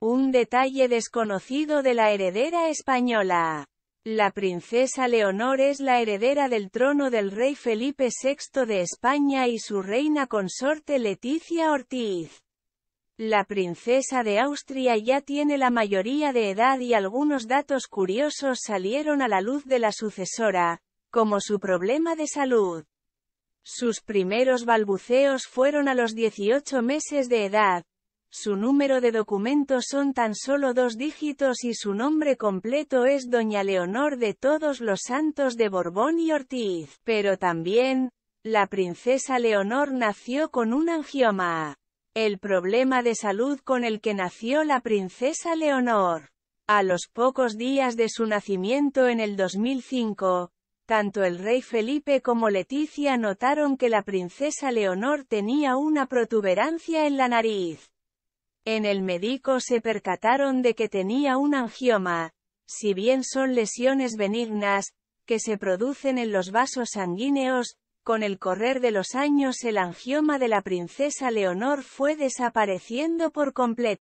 Un detalle desconocido de la heredera española. La princesa Leonor es la heredera del trono del rey Felipe VI de España y su reina consorte Leticia Ortiz. La princesa de Austria ya tiene la mayoría de edad y algunos datos curiosos salieron a la luz de la sucesora, como su problema de salud. Sus primeros balbuceos fueron a los 18 meses de edad, su número de documentos son tan solo dos dígitos y su nombre completo es Doña Leonor de Todos los Santos de Borbón y Ortiz. Pero también, la princesa Leonor nació con un angioma. El problema de salud con el que nació la princesa Leonor. A los pocos días de su nacimiento en el 2005, tanto el rey Felipe como Leticia notaron que la princesa Leonor tenía una protuberancia en la nariz. En el médico se percataron de que tenía un angioma. Si bien son lesiones benignas, que se producen en los vasos sanguíneos, con el correr de los años el angioma de la princesa Leonor fue desapareciendo por completo.